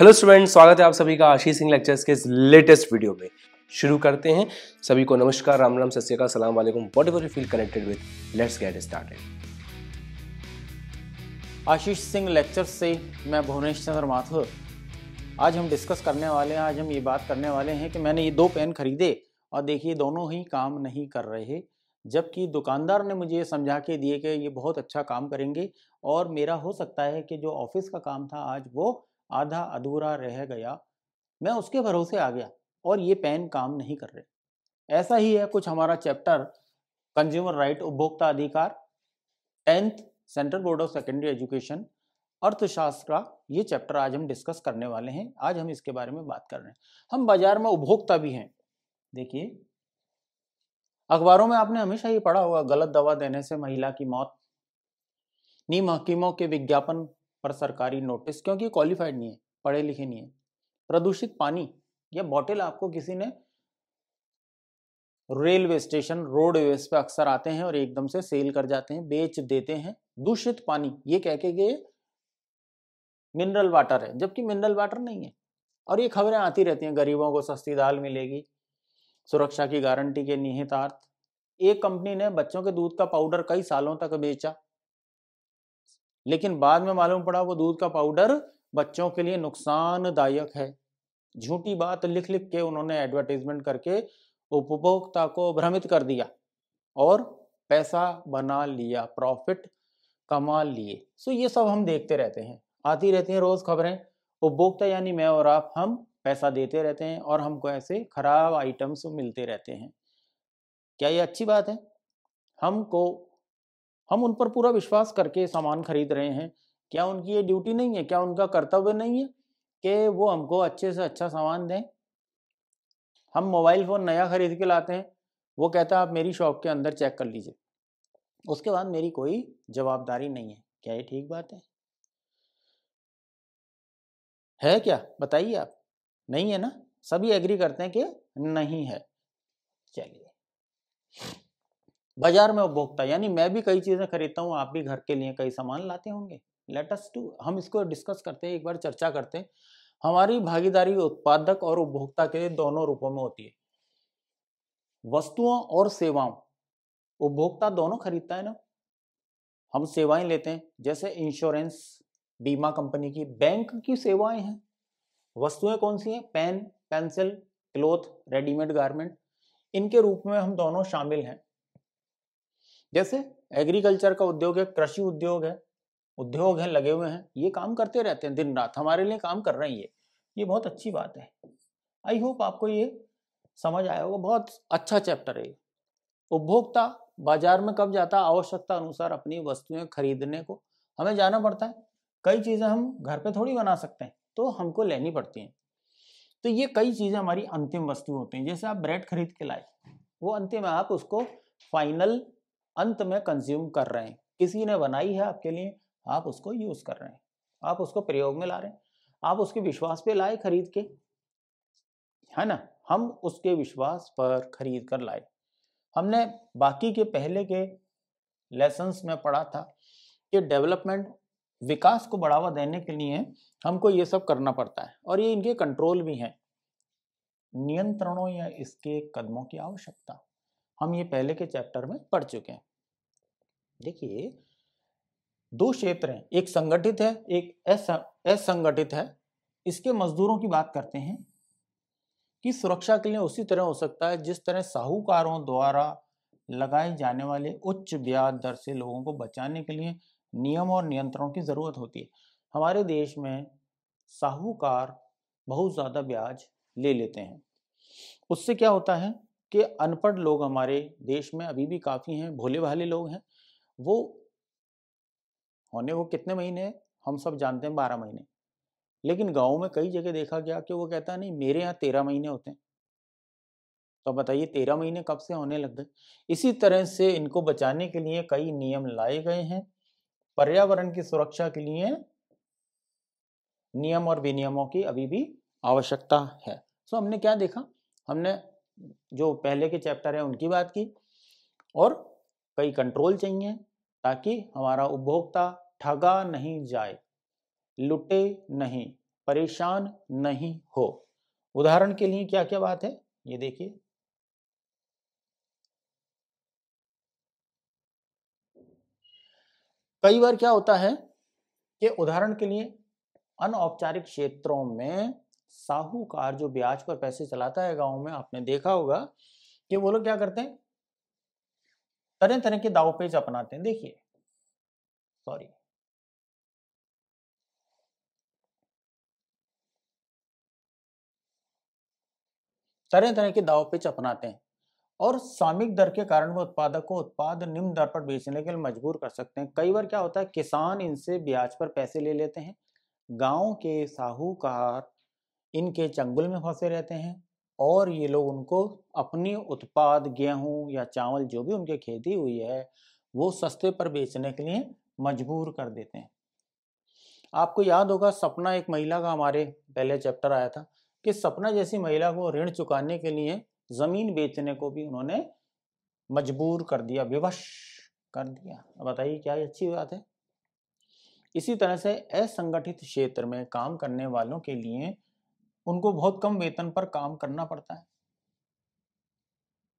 Hello student स्वागत है आप सभी का आशीष सिंह लेक्चर्स के इस लेटेस्ट वीडियो में शुरू करते हैं सभी को नमस्कार राम राम सत्या सलाम वालेकुम whatever you feel connected with let's get started Ashish Singh lectures से मैं भुवनेश चंद्र माथुर आज हम डिस्कस करने वाले हैं आज हम ये बात करने वाले हैं कि मैंने ये दो पेन खरीदे और देखिए दोनों ही काम नहीं कर रहे जबकि दुकानदार ने मुझे ये समझा के दिए कि ये बहुत अच्छा काम करेंगे और मेरा हो सकता है कि जो ऑफिस का काम था आज वो आधा अधूरा रह गया मैं उसके भरोसे आ गया और ये पेन काम नहीं कर रहे ऐसा ही है कुछ हमारा चैप्टर कंज्यूमर राइट उपभोक्ता अधिकार tenth central board of secondary education अर्थशास्त्र का ये चैप्टर आज हम डिस्कस करने वाले हैं आज हम इसके बारे में बात कर रहे हैं हम बाजार में उपभोक्ता भी हैं देखिए अखबारों में आपने हमेशा ये पढ़ा होगा गलत दवा देने से महिला की मौत नीम हकीमों के विज्ञापन पर सरकारी नोटिस क्योंकि क्वालिफाइड नहीं है पढ़े लिखे नहीं है प्रदूषित पानी यह बॉटल आपको किसी ने रेलवे स्टेशन रोडवेज पे अक्सर आते हैं और एकदम से सेल कर जाते हैं बेच देते हैं दूषित पानी ये कह के कि मिनरल वाटर है जबकि मिनरल वाटर नहीं है और ये खबरें आती रहती हैं गरीबों को सस्ती दाल मिलेगी सुरक्षा की गारंटी के निहितार्थ एक कंपनी ने बच्चों के दूध का पाउडर कई सालों तक बेचा लेकिन बाद में मालूम पड़ा वो दूध का पाउडर बच्चों के लिए नुकसानदायक है झूठी बात लिख लिख के उन्होंने एडवर्टीजमेंट करके उपभोक्ता को भ्रमित कर दिया और पैसा बना लिया प्रॉफिट कमा लिए सो ये सब हम देखते रहते हैं आती रहती हैं रोज़ खबरें उपभोक्ता यानी मैं और आप हम पैसा देते रहते हैं और हमको ऐसे ख़राब आइटम्स मिलते रहते हैं क्या ये अच्छी बात है हमको हम उन पर पूरा विश्वास करके सामान खरीद रहे हैं क्या उनकी ये ड्यूटी नहीं है क्या उनका कर्तव्य नहीं है कि वो हमको अच्छे से अच्छा सामान दें हम मोबाइल फ़ोन नया ख़रीद के लाते हैं वो कहता है आप मेरी शॉप के अंदर चेक कर लीजिए उसके बाद मेरी कोई जवाबदारी नहीं है क्या ये ठीक बात है है क्या बताइए आप नहीं है ना सभी एग्री करते हैं कि नहीं है चलिए बाजार में उपभोक्ता यानी मैं भी कई चीज़ें खरीदता हूँ आप भी घर के लिए कई सामान लाते होंगे लेटस टू हम इसको डिस्कस करते हैं एक बार चर्चा करते हैं हमारी भागीदारी उत्पादक और उपभोक्ता के दोनों रूपों में होती है वस्तुओं और सेवाओं उपभोक्ता दोनों खरीदता है ना हम सेवाएं लेते हैं जैसे इंश्योरेंस बीमा कंपनी की बैंक की सेवाएं हैं वस्तुएं कौन सी हैं pen pencil cloth readymade garment इनके रूप में हम दोनों शामिल हैं जैसे एग्रीकल्चर का उद्योग है कृषि उद्योग है उद्योग है लगे हुए हैं ये काम करते रहते हैं दिन रात हमारे लिए काम कर रहे हैं ये ये बहुत अच्छी बात है आई होप आपको ये समझ आया होगा बहुत अच्छा चैप्टर है उपभोक्ता बाजार में कब जाता आवश्यकता अनुसार अपनी वस्तुएं खरीदने को हमें जाना पड़ता है कई चीज़ें हम घर पे थोड़ी बना सकते हैं तो हमको लेनी पड़ती हैं तो ये कई चीज़ें हमारी अंतिम वस्तु होती हैं जैसे आप ब्रेड खरीद के लाए वो अंतिम है आप उसको फाइनल अंत में कंज्यूम कर रहे हैं किसी ने बनाई है आपके लिए आप उसको यूज कर रहे हैं आप उसको प्रयोग में ला रहे हैं आप उसके विश्वास पे लाए खरीद के है ना हम उसके विश्वास पर खरीद कर लाए हमने बाकी के पहले के लेसन्स में पढ़ा था कि डेवलपमेंट विकास को बढ़ावा देने के लिए हमको ये सब करना पड़ता है और ये इनके कंट्रोल भी हैं नियंत्रणों या इसके कदमों की आवश्यकता हम ये पहले के चैप्टर में पढ़ चुके हैं देखिए दो क्षेत्र हैं एक संगठित है एक असंगठित है इसके मजदूरों की बात करते हैं कि सुरक्षा के लिए उसी तरह हो सकता है जिस तरह साहूकारों द्वारा लगाए जाने वाले उच्च ब्याज दर से लोगों को बचाने के लिए नियम और नियंत्रणों की ज़रूरत होती है हमारे देश में साहूकार बहुत ज़्यादा ब्याज ले लेते हैं उससे क्या होता है कि अनपढ़ लोग हमारे देश में अभी भी काफ़ी हैं भोले भाले लोग हैं वो होने को कितने महीने हम सब जानते हैं बारह महीने लेकिन गाँव में कई जगह देखा गया कि वो कहता नहीं मेरे यहाँ तेरह महीने होते हैं तो बताइए तेरह महीने कब से होने लग गए इसी तरह से इनको बचाने के लिए कई नियम लाए गए हैं पर्यावरण की सुरक्षा के लिए नियम और विनियमों की अभी भी आवश्यकता है सो हमने क्या देखा हमने जो पहले के चैप्टर हैं उनकी बात की और कई कंट्रोल चाहिए ताकि हमारा उपभोक्ता ठगा नहीं जाए लुटे नहीं परेशान नहीं हो उदाहरण के लिए क्या क्या बात है ये देखिए कई बार क्या होता है कि उदाहरण के लिए अनौपचारिक क्षेत्रों में साहूकार जो ब्याज पर पैसे चलाता है गांव में आपने देखा होगा कि वो लोग क्या करते हैं तरह तरह के दाव पेज अपनाते हैं देखिए सॉरी तरह तरह के दाव पेज अपनाते हैं और सामिक दर के कारण वो उत्पादक को उत्पाद निम्न दर पर बेचने के लिए मजबूर कर सकते हैं कई बार क्या होता है किसान इनसे ब्याज पर पैसे ले लेते हैं गांव के साहूकार इनके चंगुल में फंसे रहते हैं और ये लोग उनको अपनी उत्पाद गेहूं या चावल जो भी उनके खेती हुई है वो सस्ते पर बेचने के लिए मजबूर कर देते हैं आपको याद होगा सपना एक महिला का हमारे पहले चैप्टर आया था कि सपना जैसी महिला को ऋण चुकाने के लिए ज़मीन बेचने को भी उन्होंने मजबूर कर दिया विवश कर दिया बताइए क्या अच्छी बात है इसी तरह से असंगठित क्षेत्र में काम करने वालों के लिए उनको बहुत कम वेतन पर काम करना पड़ता है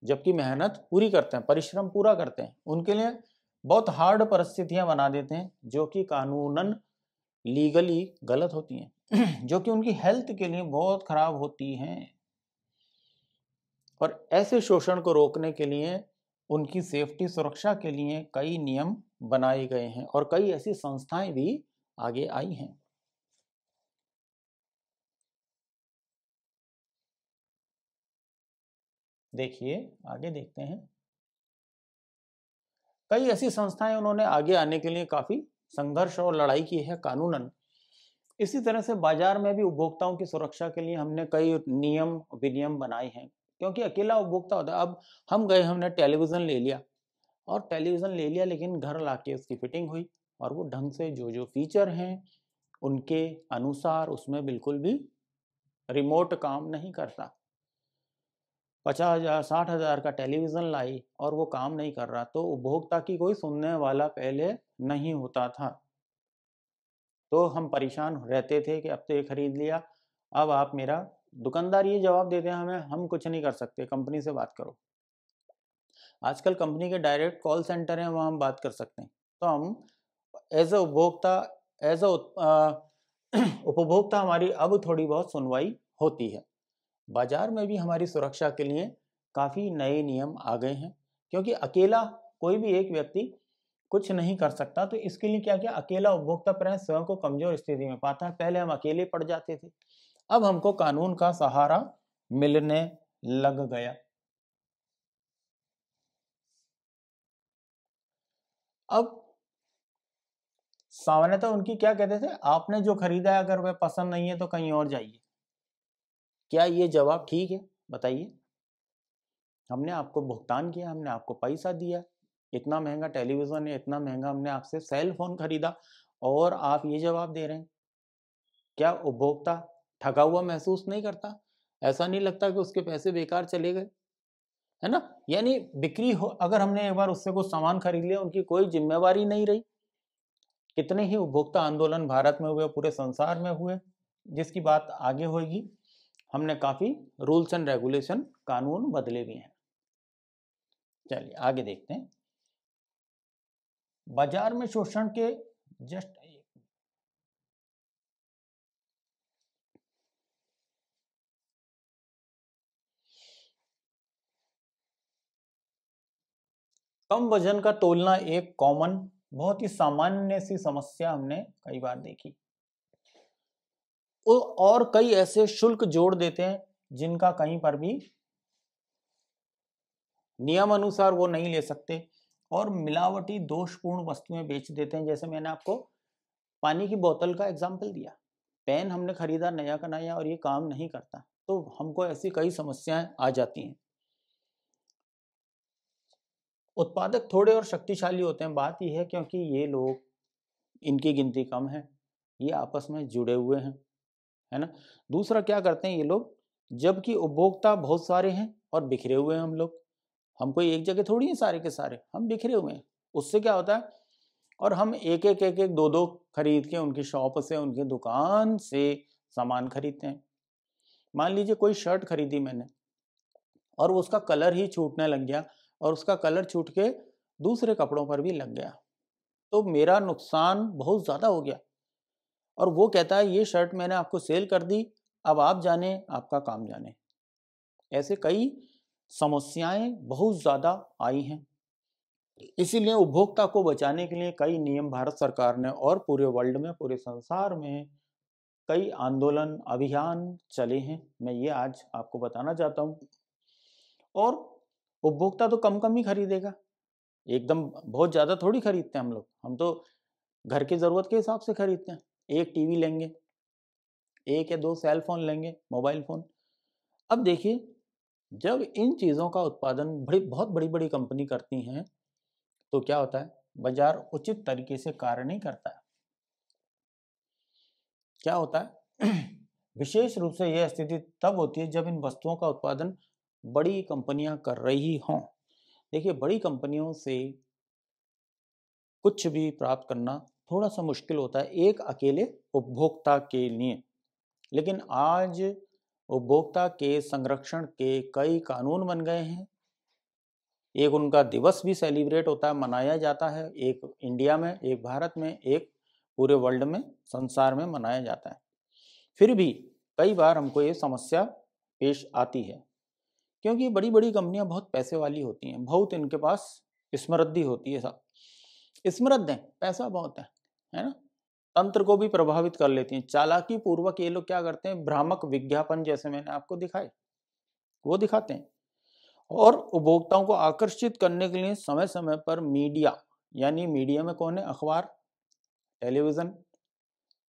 जबकि मेहनत पूरी करते हैं परिश्रम पूरा करते हैं उनके लिए बहुत हार्ड परिस्थितियां बना देते हैं जो कि कानूनन लीगली गलत होती हैं जो कि उनकी हेल्थ के लिए बहुत खराब होती हैं और ऐसे शोषण को रोकने के लिए उनकी सेफ्टी सुरक्षा के लिए कई नियम बनाए गए हैं और कई ऐसी संस्थाएं भी आगे आई हैं देखिए आगे देखते हैं कई ऐसी संस्थाएं उन्होंने आगे आने के लिए काफी संघर्ष और लड़ाई की है कानूनन इसी तरह से बाजार में भी उपभोक्ताओं की सुरक्षा के लिए हमने कई नियम विनियम बनाए हैं क्योंकि अकेला उपभोक्ता होता है अब हम गए हमने टेलीविज़न ले लिया और टेलीविज़न ले लिया लेकिन घर ला उसकी फिटिंग हुई और वो ढंग से जो जो फीचर हैं उनके अनुसार उसमें बिल्कुल भी रिमोट काम नहीं करता पचास हज़ार साठ हज़ार का टेलीविज़न लाई और वो काम नहीं कर रहा तो उपभोक्ता की कोई सुनने वाला पहले नहीं होता था तो हम परेशान रहते थे कि अब तो ये ख़रीद लिया अब आप मेरा दुकानदार ये जवाब देते हैं हमें हम कुछ नहीं कर सकते कंपनी से बात करो आजकल कंपनी के डायरेक्ट कॉल सेंटर हैं वहाँ हम बात कर सकते हैं तो हम एज अ उपभोक्ता एज अ उपभोक्ता हमारी अब थोड़ी बहुत सुनवाई होती है बाजार में भी हमारी सुरक्षा के लिए काफ़ी नए नियम आ गए हैं क्योंकि अकेला कोई भी एक व्यक्ति कुछ नहीं कर सकता तो इसके लिए क्या क्या अकेला उपभोक्ता प्रेस स्वयं को कमजोर स्थिति में पाता है पहले हम अकेले पड़ जाते थे अब हमको कानून का सहारा मिलने लग गया अब सामान्यतः उनकी क्या कहते थे आपने जो खरीदा है अगर वह पसंद नहीं है तो कहीं और जाइए क्या ये जवाब ठीक है बताइए हमने आपको भुगतान किया हमने आपको पैसा दिया इतना महंगा टेलीविज़न है इतना महंगा हमने आपसे सेल फोन खरीदा और आप ये जवाब दे रहे हैं क्या उपभोक्ता ठगा हुआ महसूस नहीं करता ऐसा नहीं लगता कि उसके पैसे बेकार चले गए है ना यानी बिक्री हो अगर हमने एक बार उससे कुछ सामान खरीद लिया उनकी कोई जिम्मेवारी नहीं रही कितने ही उपभोक्ता आंदोलन भारत में हुए पूरे संसार में हुए जिसकी बात आगे होगी हमने काफ़ी रूल्स एंड रेगुलेशन कानून बदले भी हैं चलिए आगे देखते हैं बाजार में शोषण के जस्ट कम वजन का तोलना एक कॉमन बहुत ही सामान्य सी समस्या हमने कई बार देखी और कई ऐसे शुल्क जोड़ देते हैं जिनका कहीं पर भी नियम अनुसार वो नहीं ले सकते और मिलावटी दोषपूर्ण वस्तुएं बेच देते हैं जैसे मैंने आपको पानी की बोतल का एग्जाम्पल दिया पेन हमने खरीदा नया का नया और ये काम नहीं करता तो हमको ऐसी कई समस्याएं आ जाती हैं उत्पादक थोड़े और शक्तिशाली होते हैं बात यह है क्योंकि ये लोग इनकी गिनती कम है ये आपस में जुड़े हुए हैं है ना दूसरा क्या करते हैं ये लोग जबकि उपभोक्ता बहुत सारे हैं और बिखरे हुए हैं हम लोग हम कोई एक जगह थोड़ी हैं सारे के सारे हम बिखरे हुए हैं उससे क्या होता है और हम एक एक एक एक दो दो खरीद के उनकी शॉप से उनकी दुकान से सामान खरीदते हैं मान लीजिए कोई शर्ट खरीदी मैंने और उसका कलर ही छूटने लग गया और उसका कलर छूट के दूसरे कपड़ों पर भी लग गया तो मेरा नुकसान बहुत ज़्यादा हो गया और वो कहता है ये शर्ट मैंने आपको सेल कर दी अब आप जाने आपका काम जाने ऐसे कई समस्याएं बहुत ज़्यादा आई हैं इसीलिए उपभोक्ता को बचाने के लिए कई नियम भारत सरकार ने और पूरे वर्ल्ड में पूरे संसार में कई आंदोलन अभियान चले हैं मैं ये आज आपको बताना चाहता हूँ और उपभोक्ता तो कम कम ही खरीदेगा एकदम बहुत ज़्यादा थोड़ी खरीदते हैं हम लोग हम तो घर की ज़रूरत के हिसाब से खरीदते हैं एक टीवी लेंगे एक या दो सेल फोन लेंगे मोबाइल फ़ोन अब देखिए जब इन चीज़ों का उत्पादन बड़ी बहुत बड़ी बड़ी कंपनी करती हैं तो क्या होता है बाजार उचित तरीके से कार्य नहीं करता है क्या होता है विशेष रूप से यह स्थिति तब होती है जब इन वस्तुओं का उत्पादन बड़ी कंपनियां कर रही हों देखिए बड़ी कंपनियों से कुछ भी प्राप्त करना थोड़ा सा मुश्किल होता है एक अकेले उपभोक्ता के लिए लेकिन आज उपभोक्ता के संरक्षण के कई कानून बन गए हैं एक उनका दिवस भी सेलिब्रेट होता है मनाया जाता है एक इंडिया में एक भारत में एक पूरे वर्ल्ड में संसार में मनाया जाता है फिर भी कई बार हमको ये समस्या पेश आती है क्योंकि बड़ी बड़ी कंपनियां बहुत पैसे वाली होती हैं बहुत इनके पास स्मृद्धि होती है सब स्मृद्ध है पैसा बहुत है है ना तंत्र को भी प्रभावित कर लेती हैं चालाकी पूर्वक ये लोग क्या करते हैं भ्रामक विज्ञापन जैसे मैंने आपको दिखाए वो दिखाते हैं और उपभोक्ताओं को आकर्षित करने के लिए समय समय पर मीडिया यानी मीडिया में कौन है अखबार टेलीविज़न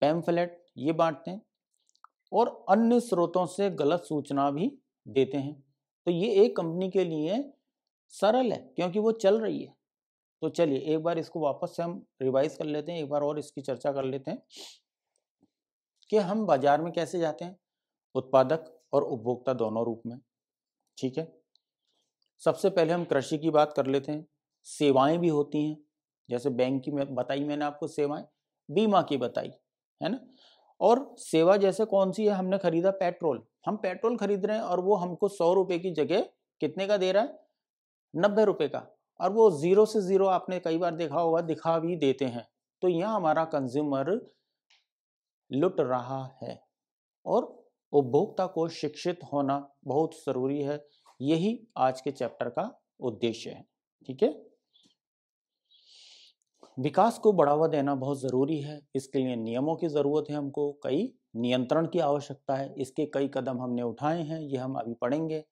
पैम्फलेट ये बांटते हैं और अन्य स्रोतों से गलत सूचना भी देते हैं तो ये एक कंपनी के लिए सरल है क्योंकि वो चल रही है तो चलिए एक बार इसको वापस से हम रिवाइज कर लेते हैं एक बार और इसकी चर्चा कर लेते हैं कि हम बाजार में कैसे जाते हैं उत्पादक और उपभोक्ता दोनों रूप में ठीक है सबसे पहले हम कृषि की बात कर लेते हैं सेवाएं भी होती हैं जैसे बैंक की मैं बताई मैंने आपको सेवाएं बीमा की बताई है ना और सेवा जैसे कौन सी है हमने खरीदा पेट्रोल हम पेट्रोल खरीद रहे हैं और वो हमको सौ रुपये की जगह कितने का दे रहा है नब्बे रुपए का और वो ज़ीरो से ज़ीरो आपने कई बार देखा होगा दिखा भी देते हैं तो यहाँ हमारा कंज्यूमर लुट रहा है और उपभोक्ता को शिक्षित होना बहुत ज़रूरी है यही आज के चैप्टर का उद्देश्य है ठीक है विकास को बढ़ावा देना बहुत ज़रूरी है इसके लिए नियमों की ज़रूरत है हमको कई नियंत्रण की आवश्यकता है इसके कई कदम हमने उठाए हैं ये हम अभी पढ़ेंगे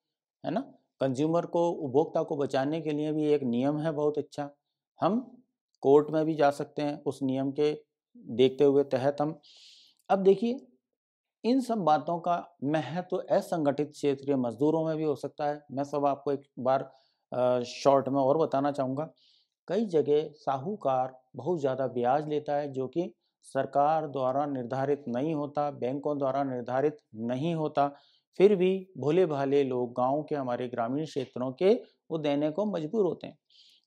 है ना कंज्यूमर को उपभोक्ता को बचाने के लिए भी एक नियम है बहुत अच्छा हम कोर्ट में भी जा सकते हैं उस नियम के देखते हुए तहत हम अब देखिए इन सब बातों का महत्व तो असंगठित क्षेत्रीय मजदूरों में भी हो सकता है मैं सब आपको एक बार शॉर्ट में और बताना चाहूँगा कई जगह साहूकार बहुत ज़्यादा ब्याज लेता है जो कि सरकार द्वारा निर्धारित नहीं होता बैंकों द्वारा निर्धारित नहीं होता फिर भी भोले भाले लोग गांव के हमारे ग्रामीण क्षेत्रों के वो देने को मजबूर होते हैं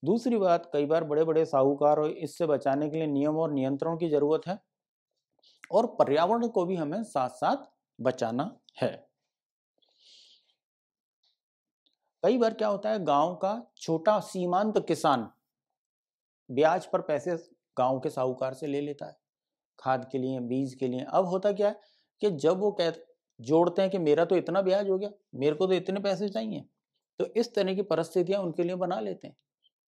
दूसरी बात कई बार बड़े बड़े साहूकार और इससे बचाने के लिए नियम और नियंत्रण की जरूरत है और पर्यावरण को भी हमें साथ साथ बचाना है कई बार क्या होता है गांव का छोटा सीमांत किसान ब्याज पर पैसे गांव के साहूकार से ले लेता है खाद के लिए बीज के लिए अब होता क्या है कि जब वो कह जोड़ते हैं कि मेरा तो इतना ब्याज हो गया मेरे को तो इतने पैसे चाहिए तो इस तरह की परिस्थितियाँ उनके लिए बना लेते हैं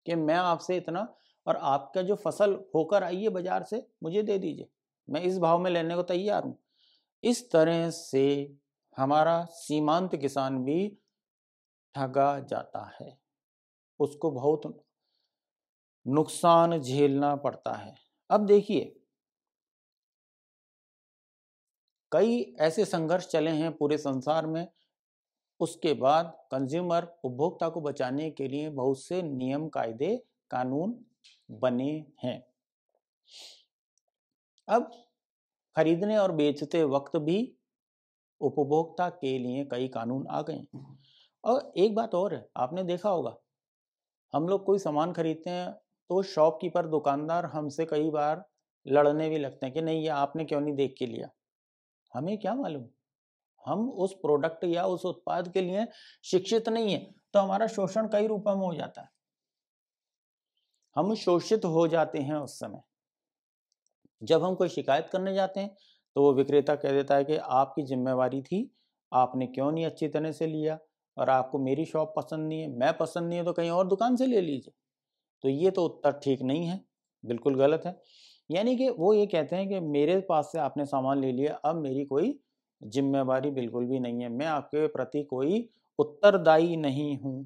कि मैं आपसे इतना और आपका जो फसल होकर आई है बाजार से मुझे दे दीजिए मैं इस भाव में लेने को तैयार हूँ इस तरह से हमारा सीमांत किसान भी ठगा जाता है उसको बहुत नुकसान झेलना पड़ता है अब देखिए कई ऐसे संघर्ष चले हैं पूरे संसार में उसके बाद कंज्यूमर उपभोक्ता को बचाने के लिए बहुत से नियम कायदे कानून बने हैं अब खरीदने और बेचते वक्त भी उपभोक्ता के लिए कई कानून आ गए हम्म। और एक बात और है आपने देखा होगा हम लोग कोई सामान खरीदते हैं तो शॉपकीपर दुकानदार हमसे कई बार लड़ने भी लगते हैं कि नहीं ये आपने क्यों नहीं देख के लिया हमें क्या मालूम हम उस प्रोडक्ट या उस उत्पाद के लिए शिक्षित नहीं है तो हमारा शोषण कई रूपों में हो जाता है हम शोषित हो जाते हैं उस समय जब हम कोई शिकायत करने जाते हैं तो वो विक्रेता कह देता है कि आपकी जिम्मेवारी थी आपने क्यों नहीं अच्छी तरह से लिया और आपको मेरी शॉप पसंद नहीं है मैं पसंद नहीं है तो कहीं और दुकान से ले लीजिए तो ये तो उत्तर ठीक नहीं है बिल्कुल गलत है यानी कि वो ये कहते हैं कि मेरे पास से आपने सामान ले लिया अब मेरी कोई जिम्मेवारी बिल्कुल भी नहीं है मैं आपके प्रति कोई उत्तरदायी नहीं हूँ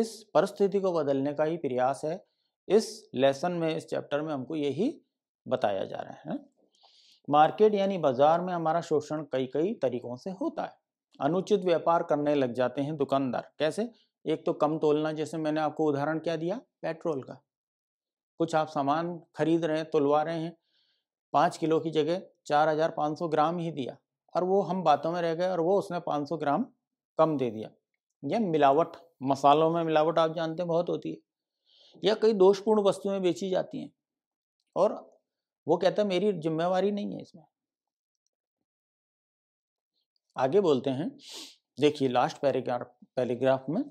इस परिस्थिति को बदलने का ही प्रयास है इस लेसन में इस चैप्टर में हमको यही बताया जा रहा है मार्केट यानी बाजार में हमारा शोषण कई कई तरीकों से होता है अनुचित व्यापार करने लग जाते हैं दुकानदार कैसे एक तो कम तोलना जैसे मैंने आपको उदाहरण क्या दिया पेट्रोल का कुछ आप सामान खरीद रहे हैं तुलवा रहे हैं पाँच किलो की जगह चार हज़ार पाँच सौ ग्राम ही दिया और वो हम बातों में रह गए और वो उसने पाँच सौ ग्राम कम दे दिया यह मिलावट मसालों में मिलावट आप जानते हैं बहुत होती है या कई दोषपूर्ण वस्तुएं बेची जाती हैं और वो कहता मेरी जिम्मेवारी नहीं है इसमें आगे बोलते हैं देखिए लास्ट पैराग्राफ पैराग्राफ में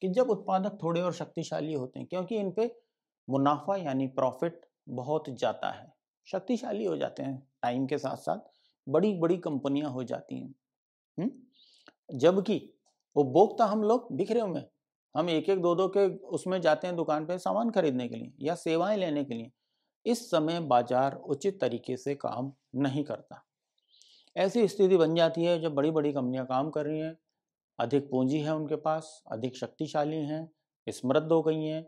कि जब उत्पादक थोड़े और शक्तिशाली होते हैं क्योंकि इन पे मुनाफा यानी प्रॉफिट बहुत जाता है शक्तिशाली हो जाते हैं टाइम के साथ साथ बड़ी बड़ी कंपनियां हो जाती हैं जबकि उपभोक्ता हम लोग बिखरे हुए हम एक एक दो दो के उसमें जाते हैं दुकान पे सामान खरीदने के लिए या सेवाएं लेने के लिए इस समय बाजार उचित तरीके से काम नहीं करता ऐसी स्थिति बन जाती है जब बड़ी बड़ी कंपनियां काम कर रही हैं अधिक पूंजी है उनके पास अधिक शक्तिशाली हैं समृद्ध हो गई हैं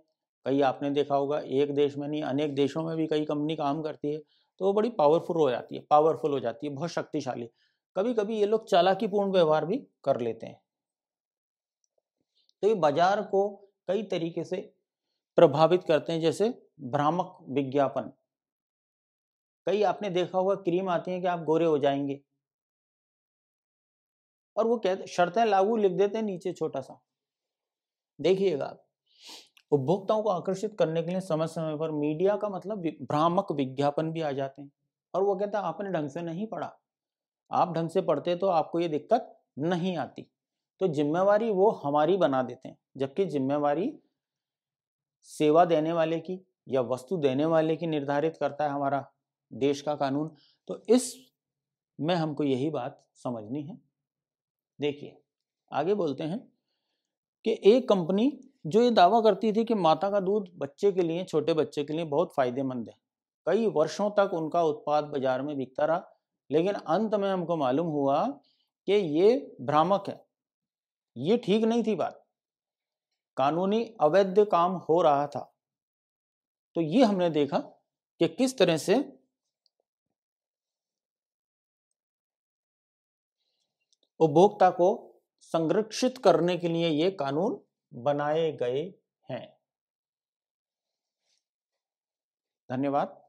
कई आपने देखा होगा एक देश में नहीं अनेक देशों में भी कई कंपनी काम करती है तो वो बड़ी पावरफुल हो जाती है पावरफुल हो जाती है बहुत शक्तिशाली कभी कभी ये लोग चालाकीपूर्ण व्यवहार भी कर लेते हैं तो ये बाजार को कई तरीके से प्रभावित करते हैं जैसे भ्रामक विज्ञापन कई आपने देखा होगा क्रीम आती है कि आप गोरे हो जाएंगे और वो कहते शर्तें लागू लिख देते हैं नीचे छोटा सा देखिएगा आप उपभोक्ताओं को आकर्षित करने के लिए समय समय पर मीडिया का मतलब भ्रामक विज्ञापन भी आ जाते हैं और वो कहता है आपने ढंग से नहीं पढ़ा आप ढंग से पढ़ते तो आपको ये दिक्कत नहीं आती तो जिम्मेवारी वो हमारी बना देते हैं जबकि जिम्मेवारी सेवा देने वाले की या वस्तु देने वाले की निर्धारित करता है हमारा देश का कानून तो इस में हमको यही बात समझनी है देखिए आगे बोलते हैं कि एक कंपनी जो ये दावा करती थी कि माता का दूध बच्चे के लिए छोटे बच्चे के लिए बहुत फायदेमंद है कई वर्षों तक उनका उत्पाद बाजार में बिकता रहा लेकिन अंत में हमको मालूम हुआ कि ये भ्रामक है ये ठीक नहीं थी बात कानूनी अवैध काम हो रहा था तो ये हमने देखा कि किस तरह से उपभोक्ता को संरक्षित करने के लिए ये कानून बनाए गए हैं धन्यवाद